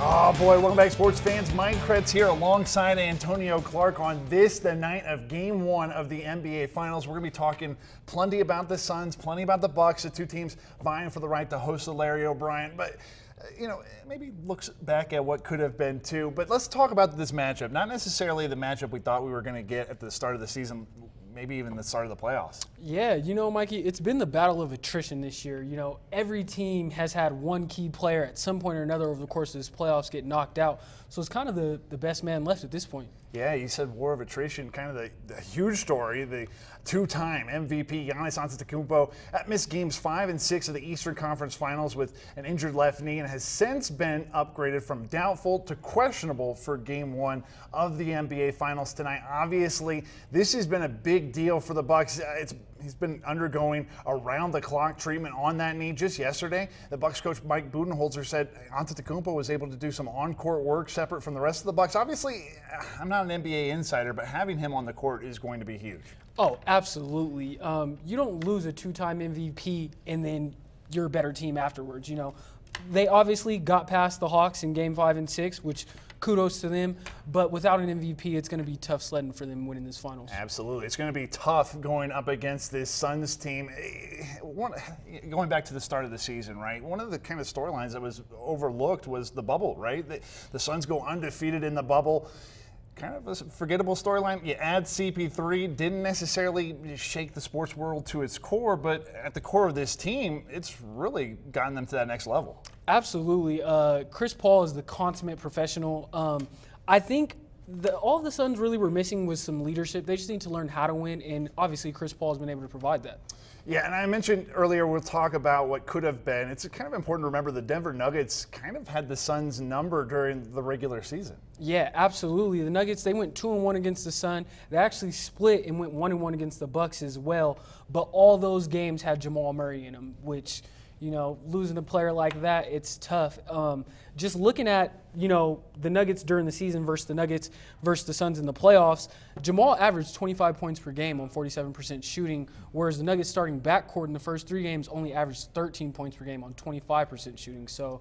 Oh boy, welcome back sports fans. Mike Kretz here alongside Antonio Clark on this, the night of game one of the NBA Finals. We're going to be talking plenty about the Suns, plenty about the Bucks, the two teams vying for the right to host the Larry O'Brien. But uh, you know, maybe looks back at what could have been too. But let's talk about this matchup. Not necessarily the matchup we thought we were going to get at the start of the season maybe even the start of the playoffs. Yeah, you know, Mikey, it's been the battle of attrition this year. You know, every team has had one key player at some point or another over the course of this playoffs get knocked out. So it's kind of the, the best man left at this point. Yeah, you said war of attrition, kind of the, the huge story. The two-time MVP Giannis Antetokounmpo missed games five and six of the Eastern Conference Finals with an injured left knee, and has since been upgraded from doubtful to questionable for Game One of the NBA Finals tonight. Obviously, this has been a big deal for the Bucks. It's he's been undergoing around the clock treatment on that knee. Just yesterday, the Bucks coach Mike Budenholzer said Antetokounmpo was able to do some on-court work separate from the rest of the Bucks. Obviously, uh, I'm not an NBA insider, but having him on the court is going to be huge. Oh, absolutely. Um, you don't lose a two-time MVP and then you're a better team afterwards. You know, they obviously got past the Hawks in Game Five and Six, which kudos to them. But without an MVP, it's going to be tough sledding for them winning this finals. Absolutely. It's going to be tough going up against this Suns team. One, going back to the start of the season, right? One of the kind of storylines that was overlooked was the bubble, right? The, the Suns go undefeated in the bubble kind of a forgettable storyline. You add CP3, didn't necessarily shake the sports world to its core, but at the core of this team, it's really gotten them to that next level. Absolutely. Uh, Chris Paul is the consummate professional. Um, I think the, all the Suns really were missing was some leadership. They just need to learn how to win, and obviously Chris Paul has been able to provide that. Yeah, and I mentioned earlier we'll talk about what could have been. It's kind of important to remember the Denver Nuggets kind of had the Suns' number during the regular season. Yeah, absolutely. The Nuggets they went two and one against the Sun. They actually split and went one and one against the Bucks as well. But all those games had Jamal Murray in them, which you know, losing a player like that, it's tough. Um, just looking at, you know, the Nuggets during the season versus the Nuggets versus the Suns in the playoffs, Jamal averaged 25 points per game on 47% shooting, whereas the Nuggets starting backcourt in the first three games only averaged 13 points per game on 25% shooting. So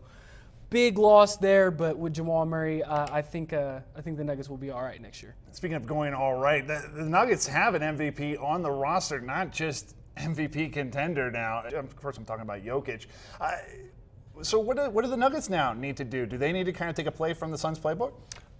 big loss there, but with Jamal Murray, uh, I think uh, I think the Nuggets will be all right next year. Speaking of going all right, the, the Nuggets have an MVP on the roster, not just MVP contender now. Of course, I'm talking about Jokic. so what do, what do the Nuggets now need to do? Do they need to kind of take a play from the Suns playbook?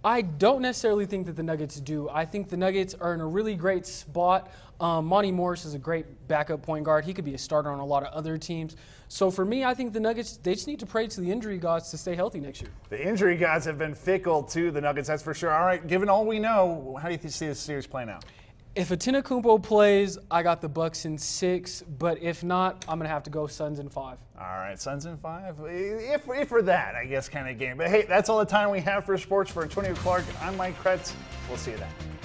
I don't necessarily think that the Nuggets do. I think the Nuggets are in a really great spot. Um, Monty Morris is a great backup point guard. He could be a starter on a lot of other teams. So for me, I think the Nuggets, they just need to pray to the injury gods to stay healthy next year. The injury gods have been fickle to the Nuggets, that's for sure. All right, given all we know, how do you see this series playing out? If Antetokounmpo plays, I got the Bucks in six. But if not, I'm gonna have to go Suns in five. All right, Suns in five. If if for that, I guess kind of game. But hey, that's all the time we have for sports. For Antonio Clark, I'm Mike Kretz. We'll see you then.